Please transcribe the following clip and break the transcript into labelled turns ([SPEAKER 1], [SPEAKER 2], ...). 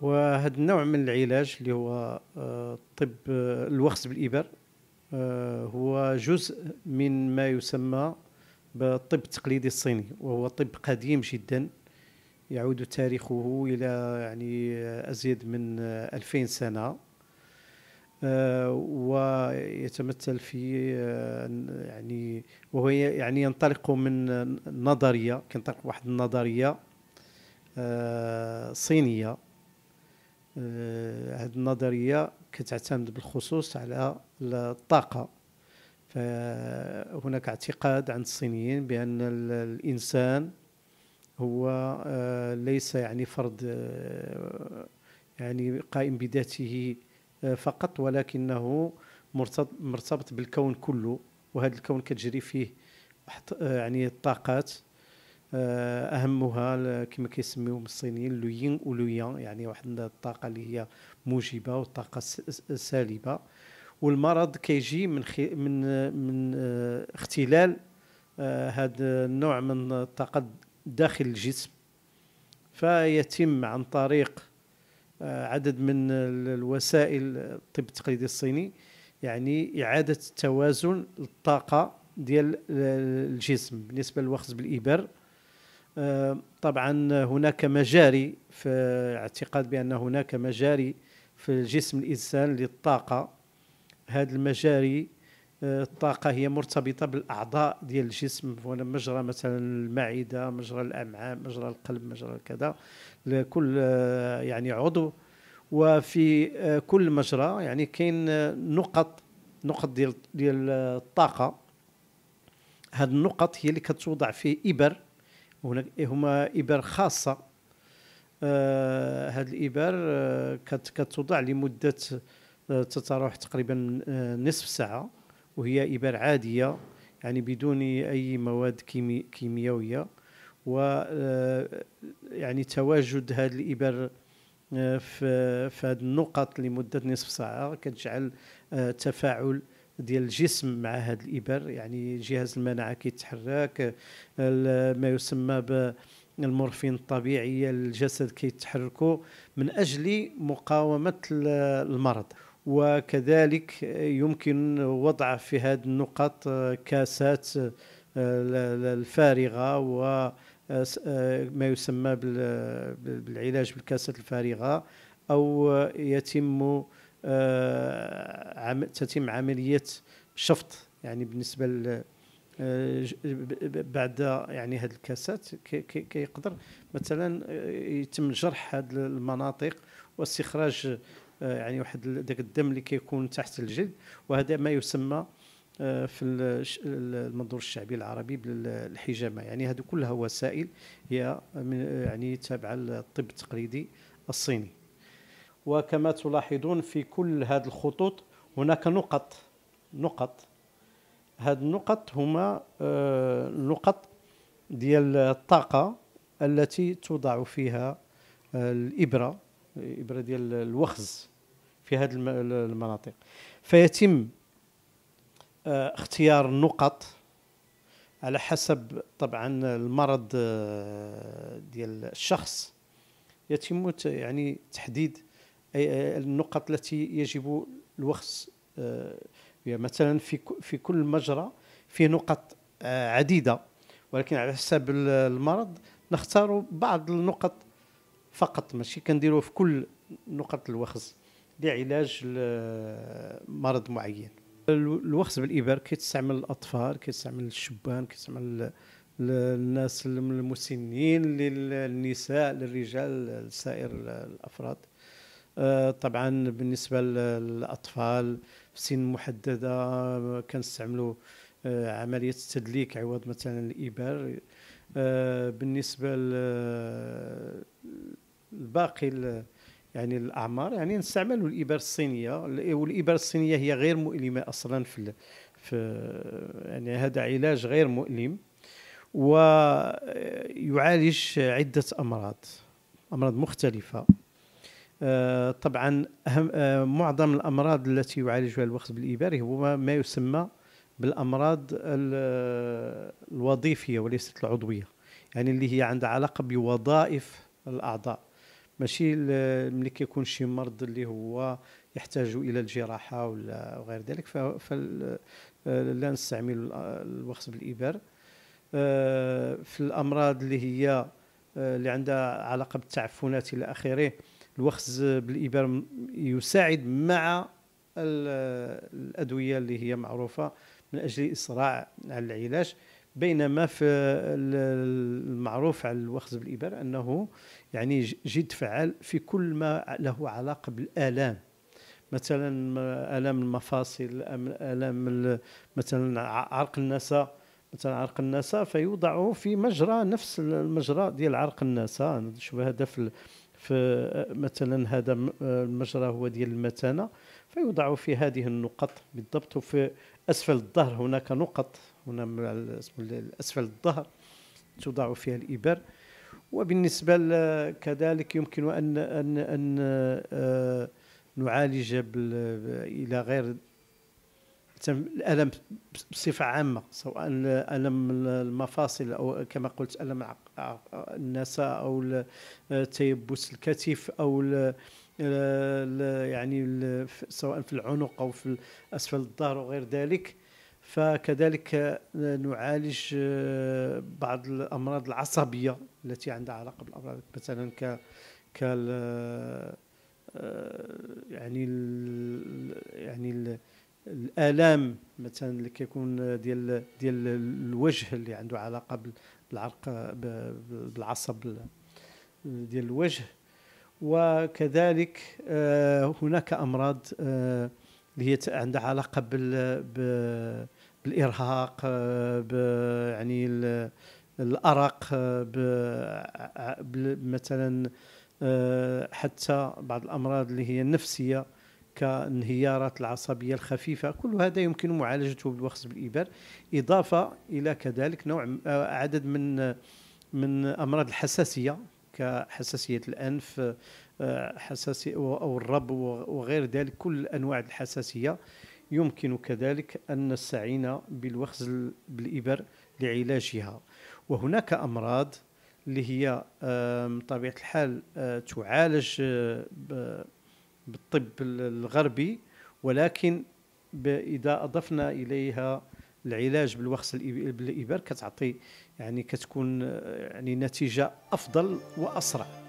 [SPEAKER 1] وهذا النوع من العلاج اللي هو آه، طب آه، الوخز بالإبر آه، هو جزء من ما يسمى بالطب التقليدي الصيني وهو طب قديم جدا يعود تاريخه إلى يعني أزيد من 2000 سنة ويتمثل في يعني وهو يعني ينطلق من نظرية كنطلق واحد النظرية صينية هذه آه، النظريه كتعتمد بالخصوص على الطاقه فهناك اعتقاد عند الصينيين بان الانسان هو آه، ليس يعني فرد آه، يعني قائم بذاته فقط ولكنه مرتبط بالكون كله وهذا الكون كتجري فيه يعني الطاقات آه، اهمها كما كيسميوهم الصينيين لو يين ولو يان يعني واحد الطاقه اللي هي موجبه والطاقه السالبه والمرض كيجي من خي من من آه، اختلال هذا آه، النوع من الطاقه داخل الجسم فيتم عن طريق عدد من الوسائل الطب التقليدي الصيني يعني اعاده التوازن للطاقه ديال الجسم بالنسبه للوخز بالابر آه، طبعا هناك مجاري في اعتقاد بان هناك مجاري في جسم الانسان للطاقه هذه المجاري آه، الطاقه هي مرتبطه بالاعضاء ديال الجسم مجرى مثلا المعده مجرى الامعاء مجرى القلب مجرى كذا لكل آه، يعني عضو وفي كل مجرى يعني كاين نقط نقط ديال ديال الطاقه هاد النقط هي اللي كتوضع في ابر هناك إيه، هما ابر خاصه آه هذا الابر آه، كتوضع لمده آه، تتراوح تقريبا آه، نصف ساعه وهي ابر عاديه يعني بدون اي مواد كيميائيه و يعني تواجد هذا الابر في في هذه النقط لمده نصف ساعه كتجعل تفاعل ديال الجسم مع هذا الابر يعني جهاز المناعه كيتحرك ما يسمى ب المورفين الطبيعيه الجسد كيتحركوا من اجل مقاومه المرض وكذلك يمكن وضع في هذه النقط آه، كاسات آه، الفارغه وما آه، يسمى بالعلاج بالكاسات الفارغه او يتم آه، تتم عمليه شفط يعني بالنسبه آه، بعد يعني هذه الكاسات كيقدر مثلا يتم جرح هذه المناطق واستخراج آه، يعني واحد ذاك الدم اللي كيكون تحت الجلد وهذا ما يسمى في المنظور الشعبي العربي بالحجامه يعني هذه كلها وسائل هي يعني تابعه للطب التقليدي الصيني وكما تلاحظون في كل هذه الخطوط هناك نقط نقط هاد النقط هما آه، نقط ديال الطاقة التي توضع فيها آه، الإبرة الإبرة ديال الوخز في هذه المناطق فيتم آه، اختيار النقط على حسب طبعا المرض ديال الشخص يتم يعني تحديد النقط التي يجب بها آه، مثلا في في كل مجرى فيه نقط آه، عديده ولكن على حساب المرض نختار بعض النقط فقط ماشي كنديروه في كل نقط الوخز لعلاج آه، مرض معين الوخز بالابر كيتستعمل الاطفال كيتستعمل الشبان كيتستعمل الناس المسنين للنساء للرجال لسائر الافراد آه، طبعا بالنسبه للاطفال في سن محدده كنستعملوا آه، عمليه التدليك عوض مثلا الابر آه، بالنسبه للباقي يعني الاعمار يعني نستعملوا الابر الصينيه والابر الصينيه هي غير مؤلمه اصلا في في يعني هذا علاج غير مؤلم ويعالج عده امراض امراض مختلفه آه، طبعا أهم آه، معظم الامراض التي يعالجها الوخز بالاباري هو ما يسمى بالامراض آه، الوظيفيه وليست العضويه يعني اللي هي عندها علاقه بوظائف الاعضاء ماشي ملي كيكون شي مرض اللي هو يحتاج الى الجراحه ولا غير ذلك فلا نستعمل الوخز بالابر في الامراض اللي هي اللي عندها علاقه بالتعفنات الى اخره الوخز بالابر يساعد مع الادويه اللي هي معروفه من اجل اسراع على العلاج بينما في المعروف على الوخز بالابر انه يعني جد فعال في كل ما له علاقه بالالام مثلا الام المفاصل الام مثلا عرق النسا مثلا عرق النسا فيوضع في مجرى نفس المجرى ديال عرق النسا شبه هذا في آه، مثلا هذا آه، المجرى هو ديال المتانه فيوضع في هذه النقط بالضبط وفي اسفل الظهر هناك نقط هنا اسفل الظهر توضع فيها الابر وبالنسبه كذلك يمكن ان ان ان آه، نعالج الى غير الالم بصفه عامه سواء الم المفاصل او كما قلت الم النساء او تيبس الكتف او الـ الـ يعني الـ سواء في العنق او في اسفل الظهر وغير ذلك فكذلك نعالج بعض الامراض العصبيه التي عندها علاقه بالامراض مثلا ك يعني الـ يعني الـ الالام مثلا اللي كيكون ديال ديال الوجه اللي عنده علاقه بالعرق بالعصب ديال الوجه وكذلك آه، هناك امراض آه، اللي هي عندها علاقه بال بالارهاق يعني الارق مثلا حتى بعض الامراض اللي هي النفسيه كانهيارات العصبيه الخفيفه كل هذا يمكن معالجته بالوخز بالابر اضافه الى كذلك نوع آه، عدد من من امراض الحساسيه كحساسيه الانف آه، حساسيه او الرب وغير ذلك كل انواع الحساسيه يمكن كذلك ان نستعين بالوخز بالابر لعلاجها وهناك امراض اللي هي بطبيعه الحال آه، تعالج بالطب الغربي ولكن اذا اضفنا اليها العلاج بالوخز بالابر كتعطي يعني كتكون آه، يعني نتيجه افضل واسرع